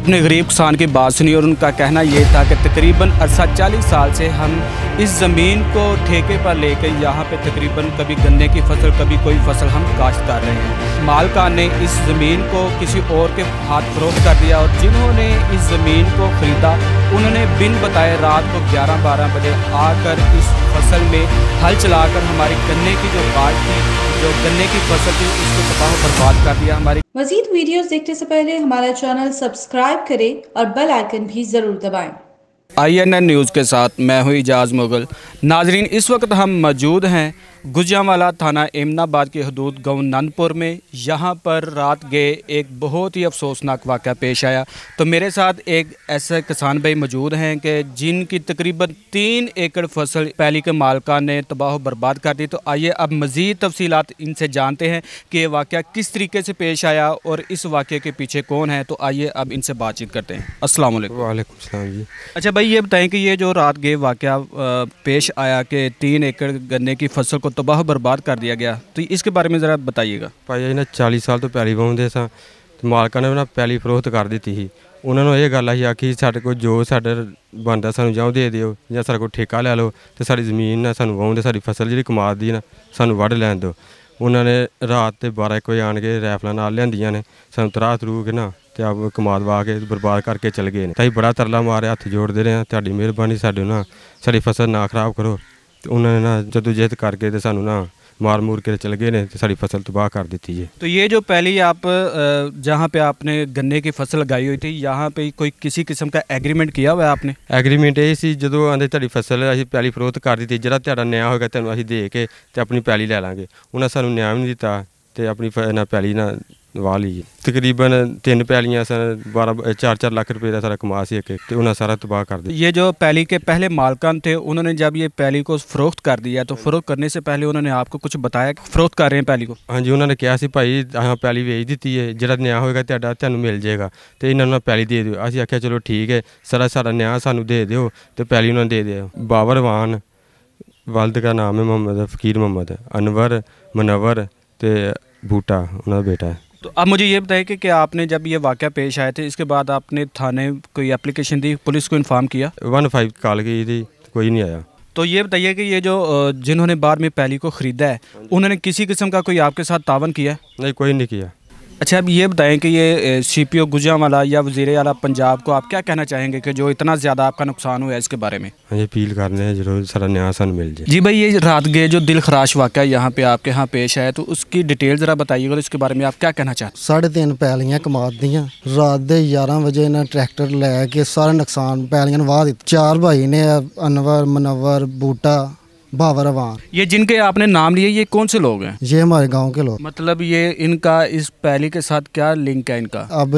अपने गरीब किसान की बात सुनी और उनका कहना ये था कि तकरीबन अरसा चालीस साल से हम इस ज़मीन को ठेके पर लेकर यहाँ पे तकरीबन कभी गन्ने की फसल कभी कोई फसल हम काश्त कर रहे हैं मालकान ने इस ज़मीन को किसी और के हाथ फरोख कर दिया और जिन्होंने इस ज़मीन को ख़रीदा उन्होंने बिन बताए रात को 11 बारह बजे आकर इस फसल में हल चलाकर हमारी गन्ने की जो बाढ़ थी जो गन्ने की फसल थी उसको तबाह बर्बाद कर दिया हमारी मजीद वीडियोस देखने से पहले हमारा चैनल सब्सक्राइब करें और बेल आइकन भी ज़रूर दबाएं। आईएनएन न्यूज़ के साथ मैं हूं इजाज़ मुगल नाजरीन इस वक्त हम मौजूद हैं गुजरावाला थाना एमनाबाद के हदूद गाँव नंदपुर में यहाँ पर रात गए एक बहुत ही अफसोसनाक वाक़ पेश आया तो मेरे साथ एक ऐसे किसान भाई मौजूद हैं कि जिनकी तकरीबन तीन एकड़ फसल पहली के मालका ने तबाह बर्बाद कर दी तो आइए अब मज़ीद तफसीत इनसे जानते हैं कि ये वाक़ किस तरीके से पेश आया और इस वाक़े के पीछे कौन है तो आइए अब इनसे बातचीत करते हैं असल वालेकुम अच्छा भाई ये बताएँ कि ये जो रात गए वाक़ पेश आया कि तीन एकड़ गन्ने की फसल को ਤਬਾਹ ਬਰਬਾਦ ਕਰ ਦਿਆ ਗਿਆ ਤੁਸੀਂ ਇਸ ਦੇ ਬਾਰੇ ਵਿੱਚ ਜ਼ਰਾ ਬਤਾਈਏਗਾ ਭਾਈ ਜੀ ਨੇ 40 ਸਾਲ ਤੋਂ ਪੈਲੀ ਵਾਉਂਦੇ ਸਾਂ ਤੇ ਮਾਲਕਾਂ ਨੇ ਉਹਨਾਂ ਪੈਲੀ ਫਰੋਖਤ ਕਰ ਦਿੱਤੀ ਸੀ ਉਹਨਾਂ ਨੂੰ ਇਹ ਗੱਲ ਆ ਆਖੀ ਸਾਡੇ ਕੋਲ ਜੋ ਸਾਡਾ ਬੰਦਾ ਸਾਨੂੰ ਜਾਉ ਦੇ ਦਿਓ ਜਾਂ ਸਾਡੇ ਕੋਲ ਠੇਕਾ ਲੈ ਲਓ ਤੇ ਸਾਡੀ ਜ਼ਮੀਨ ਨਾ ਸਾਨੂੰ ਵਾਉਂਦੇ ਸਾਡੀ ਫਸਲ ਜਿਹੜੀ ਕਮਾਦੀ ਨਾ ਸਾਨੂੰ ਵੱਢ ਲੈਣ ਦਿਓ ਉਹਨਾਂ ਨੇ ਰਾਤ ਤੇ 12 ਇੱਕ ਵਜੇ ਆਣ ਕੇ ਰਾਈਫਲਾਂ ਨਾਲ ਲਿਆਂਦੀਆਂ ਨੇ ਸਾਨੂੰ ਤਰਾਹ ਤਰੂ ਕੇ ਨਾ ਤੇ ਆਪ ਕਮਾਦ ਵਾ ਕੇ ਬਰਬਾਦ ਕਰਕੇ ਚਲ ਗਏ ਨੇ ਤਾਂ ਅਸੀਂ ਬੜਾ ਤਰਲਾ ਮਾਰਿਆ ਹੱਥ ਜੋੜਦੇ ਰਹੇ ਆ ਤੁਹਾਡੀ ਮਿਹਰਬਾਨੀ ਸਾਡੇ ਨਾਲ ਸਾਡੀ ਫਸਲ ਨਾ ਖਰਾਬ ਕਰੋ ਉਹਨਾਂ ਨੇ ਨਾ ਜਦੋਂ ਜਿਹਤ ਕਰਕੇ ਤੇ ਸਾਨੂੰ ਨਾ ਮਾਰ ਮੂਰ ਕੇ ਚਲ ਗਏ ਨੇ ਤੇ ਸਾਡੀ ਫਸਲ ਤਬਾਹ ਕਰ ਦਿੱਤੀ ਜੀ ਤੇ ਇਹ ਜੋ ਪਹਿਲੀ ਆਪ ਜਹਾਂ ਪੇ ਆਪਨੇ ਗੰਨੇ ਕੀ ਫਸਲ ਲਗਾਈ ਹੋਈ ਥੀ ਯਹਾਂ ਪੇ ਕੋਈ ਕਿਸੇ ਕਿਸਮ ਦਾ ਐਗਰੀਮੈਂਟ ਕੀਤਾ ਹੋਇਆ ਆਪਨੇ ਐਗਰੀਮੈਂਟ ਇਹ ਸੀ ਜਦੋਂ ਆਂਦੇ ਤੁਹਾਡੀ ਫਸਲ ਅਸੀਂ ਪਹਿਲੀ ਫਰੋਤ ਕਰ ਦਿੱਤੀ ਜਿਹੜਾ ਤੁਹਾਡਾ ਨਿਆ ਹੋਗਾ ਤੁਹਾਨੂੰ ਅਸੀਂ ਦੇ ਕੇ ਤੇ ਆਪਣੀ ਪਹਿਲੀ ਲੈ ਲਾਂਗੇ ਉਹਨਾਂ ਸਾਨੂੰ ਨਿਆ ਵੀ ਨਹੀਂ ਦਿੱਤਾ ਤੇ ਆਪਣੀ ਨਾ ਪਹਿਲੀ ਨਾ दवा ली तकरीबन तीन पैलियाँ सन बारह चार चार लाख रुपए का सारा कमा सी एक तो उन्हें सारा तबाह कर दिया ये जो पैली के पहले मालकान थे उन्होंने जब ये पैली को फ़रोख्त कर दिया तो फ़रोख्त करने से पहले उन्होंने आपको कुछ बताया फ़रोख्त कर रहे हैं पैली को हाँ जी उन्होंने कहा भाई अं पैली बेच दी है जरा न्याय होगा तो तेन मिल जाएगा तो इन्होंने पैली दे दो असं आख्या चलो ठीक है सारा सारा न्याय सू दे दो तो पैली उन्होंने दे दिया बावरवान वालद का नाम है मोहम्मद फ़कीर मोहम्मद अनवर मनवर तो बूटा उन्होंने बेटा है तो अब मुझे ये बताइए कि, क्या आपने जब ये वाक़ पेश आए थे इसके बाद आपने थाने कोई एप्लीकेशन दी पुलिस को इन्फॉर्म किया वन फाइव कॉल की थी कोई नहीं आया तो ये बताइए कि ये जो जिन्होंने बाद में पहली को ख़रीदा है हाँ उन्होंने किसी किस्म का कोई आपके साथ तावन किया नहीं कोई नहीं किया अच्छा अब ये बताएं कि ये सी पी ओ गुजरावाला या वजीर अला पंजाब को आप क्या कहना चाहेंगे कि जो इतना ज़्यादा आपका नुकसान हुआ है इसके बारे में हाँ, अपील कर हैं जरूर सर न्यासन मिल जाए जी भाई ये रात गए जो दिल खराश वाक यहाँ पे आपके यहाँ पेश है तो उसकी डिटेल ज़रा बताइएगा इसके बारे में आप क्या कहना चाहते साढ़े तीन पैलियाँ कमा दियाँ रात के ग्यारह बजे इन्हें ट्रैक्टर लै के सारा नुकसान पैलियाँ वाह दिता चार भाई ने अनवर मनवर बूटा अवान ये जिनके आपने नाम लिए ये कौन से लोग हैं ये हमारे गांव के लोग मतलब ये इनका इस पहली के साथ क्या लिंक है इनका अब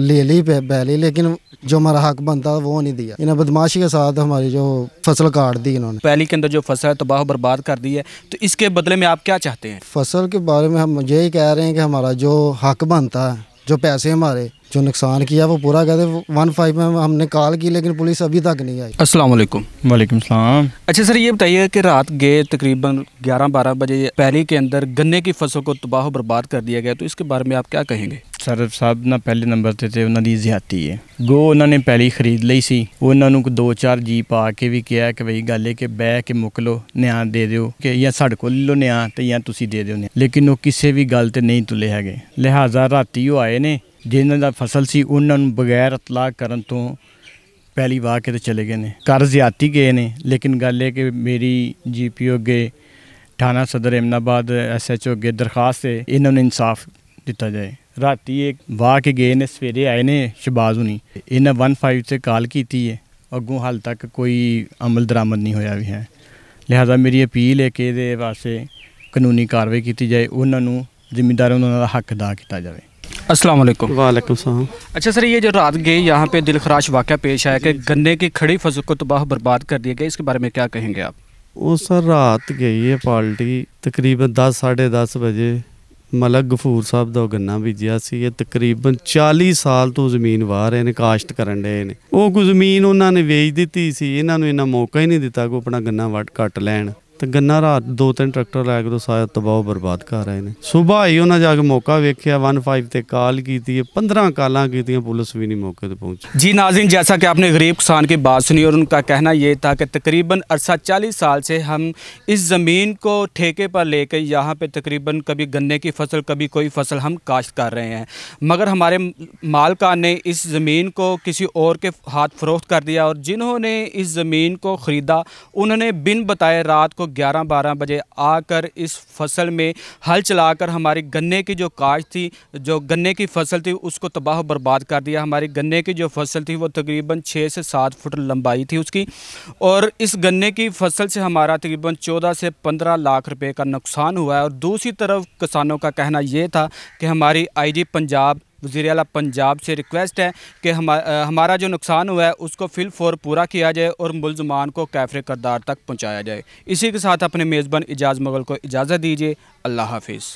ले ली पहले लेकिन जो हमारा हक बनता वो नहीं दिया इन्हें बदमाशी के साथ हमारी जो फसल काट दी इन्होंने पहली के अंदर जो फसल है तबाह तो बर्बाद कर दी है तो इसके बदले में आप क्या चाहते हैं फसल के बारे में हम यही कह रहे हैं कि हमारा जो हक बनता है जो पैसे हमारे जो नुकसान किया वो पूरा कहते वन फाइव में हमने कॉल की लेकिन पुलिस अभी तक नहीं आई अस्सलाम वालेकुम वालेकुम सलाम अच्छा सर ये बताइए कि रात गए तकरीबन 11-12 बजे पहली के अंदर गन्ने की फसल को तबाह बर्बाद कर दिया गया तो इसके बारे में आप क्या कहेंगे सर ਸਾਹਿਬ ਨਾਲ ਪਹਿਲੇ ਨੰਬਰ ਤੇ ਤੇ ਉਹਨਾਂ ਦੀ ਜ਼ਿਆਤੀ ਹੈ ਗੋ ਉਹਨਾਂ ਨੇ ਪਹਿਲੀ ਖਰੀਦ ਲਈ ਸੀ ਉਹਨਾਂ ਨੂੰ ਦੋ ਚਾਰ ਜੀ ਪਾ ਕੇ ਵੀ ਕਿਹਾ ਕਿ ਭਈ ਗੱਲ ਹੈ ਕਿ ਬਹਿ ਕੇ ਮੁੱਕ ਲੋ ਨਿਆਂ ਦੇ ਦਿਓ ਕਿ ਜਾਂ ਸਾਡੇ ਕੋਲ ਲੋ ਨਿਆਂ ਤੇ ਜਾਂ ਤੁਸੀਂ ਦੇ ਦਿਓ ਨਿਆਂ ਲੇਕਿਨ ਉਹ ਕਿਸੇ ਵੀ ਗੱਲ ਤੇ ਨਹੀਂ ਤੁਲੇ ਜਿਨ੍ਹਾਂ ਦਾ ਫਸਲ ਸੀ ਉਹਨਾਂ ਨੂੰ ਬਗੈਰ ਇਤਲਾਹ ਕਰਨ ਤੋਂ ਪਹਿਲੀ ਵਾਰ ਕਿਤੇ ਚਲੇ ਗਏ ਨੇ ਕਰ ਜ਼ਿਆਤੀ ਗਏ ਨੇ ਲੇਕਿਨ ਗੱਲ ਇਹ ਕਿ ਮੇਰੀ ਜੀਪੀਓ ਅੱਗੇ ਥਾਣਾ ਸਦਰ ਇਮਨਾਬਾਦ ਐਸਐਚਓ ਅੱਗੇ ਦਰਖਾਸਤ ਹੈ ਇਹਨਾਂ ਨੂੰ ਇਨਸਾਫ ਦਿੱਤਾ ਜਾਏ ਰਾਤੀ ਇੱਕ ਵਾਕ ਗਏ ਨੇ ਸਵੇਰੇ ਆਏ ਨੇ ਸ਼ਬਾਜ਼ ਹੁਣੀ ਇਹਨਾਂ 15 ਤੇ ਕਾਲ ਕੀਤੀ ਹੈ ਅੱਗੋਂ ਹਾਲ ਤੱਕ ਕੋਈ ਅਮਲ ਦਰਾਮਦ ਨਹੀਂ ਹੋਇਆ ਵੀ ਹੈ ਲਿਹਾਜ਼ਾ ਮੇਰੀ ਅਪੀਲ ਹੈ ਕਿ ਇਹਦੇ ਵਾਸਤੇ ਕਾਨੂੰਨੀ ਕਾਰਵਾਈ ਕੀਤੀ ਜਾਏ ਉਹਨਾਂ ਨੂੰ ਜ਼ਿੰਮੇਦਾਰਾਂ ਨੂੰ ਉਹਨਾਂ ਦਾ ਹੱਕ ਅਦਾ ਕੀਤਾ ਜਾਵੇ अस्सलाम वालेकुम वालेकुम सलाम अच्छा सर ये जो रात गई यहाँ पे दिलखराश वाक़ पेश आया कि गन्ने की खड़ी फसल को तबाह बर्बाद कर दिया गया इसके बारे में क्या कहेंगे आप वो सर रात गई है पार्टी तकरीबन दस साढ़े दस बजे ਮਲਕ ਗਫੂਰ ਸਾਹਿਬ ਦਾ ਗੰਨਾ ਬੀਜਿਆ ਸੀ ਇਹ ਤਕਰੀਬਨ 40 ਸਾਲ ਤੋਂ ਜ਼ਮੀਨ ਵਾਹ ਰਹੇ ਨੇ ਕਾਸ਼ਤ ਕਰਨ ਦੇ ਨੇ ਉਹ ਕੋ ਜ਼ਮੀਨ ਉਹਨਾਂ ਨੇ ਵੇਚ ਦਿੱਤੀ ਸੀ ਇਹਨਾਂ ਨੂੰ ਇਹਨਾਂ ਮੌਕਾ ਹੀ ਨਹੀਂ ਦਿੱਤਾ ਕੋ ਆਪਣਾ ਗੰਨਾ ਵੱਟ ਕੱਟ ਲੈਣ ਤੇ ਗੰਨਾ ਰਾਤ ਦੋ ਤਿੰਨ ਟਰੈਕਟਰ ਲੈ ਕੇ ਤੋਂ ਸਾਰਾ ਤਬਾਹ ਬਰਬਾਦ ਕਰ ਰਹੇ ਨੇ ਸਵੇਰ ਹੀ ਉਹਨਾਂ ਜਾ ਕੇ ਮੌਕਾ ਵੇਖਿਆ 15 ਤੇ ਕਾਲ ਕੀਤੀ ਹੈ 15 ਕਾਲਾਂ ਕੀਤੀਆਂ ਪੁਲਿਸ ਵੀ ਨਹੀਂ ਮੌਕੇ ਤੇ ਪਹੁੰਚੀ जी नाजिन जैसा कि आपने गरीब किसान की बात सुनी और उनका कहना यह था कि तकरीबन अरसा चालीस साल से हम इस ज़मीन को ठेके पर लेकर यहाँ पे तकरीबन कभी गन्ने की फसल कभी कोई फसल हम काश्त कर रहे हैं मगर हमारे मालकान ने इस ज़मीन को किसी और के हाथ फरोख्त कर दिया और जिन्होंने इस ज़मीन को ख़रीदा उन्होंने बिन बताए रात को ग्यारह बारह बजे आकर इस फसल में हल चलाकर हमारी गन्ने की जो काश थी जो गन्ने की फसल थी उसको तबाह बर्बाद कर दिया हमारी गन्ने की जो फसल थी वो तकरीबन छः से सात फुट लंबाई थी उसकी और इस गन्ने की फसल से हमारा तकरीबन चौदह से पंद्रह लाख रुपये का नुकसान हुआ है और दूसरी तरफ किसानों का कहना ये था कि हमारी आईजी पंजाब वज़ी अला पंजाब से रिक्वेस्ट है कि हम हमारा जो नुकसान हुआ है उसको फिल फोर पूरा किया जाए और मुलजमान को कैफर करदार तक पहुँचाया जाए इसी के साथ अपने मेज़बान एजाज़ मगल को इजाज़त दीजिए अल्लाह हाफिज़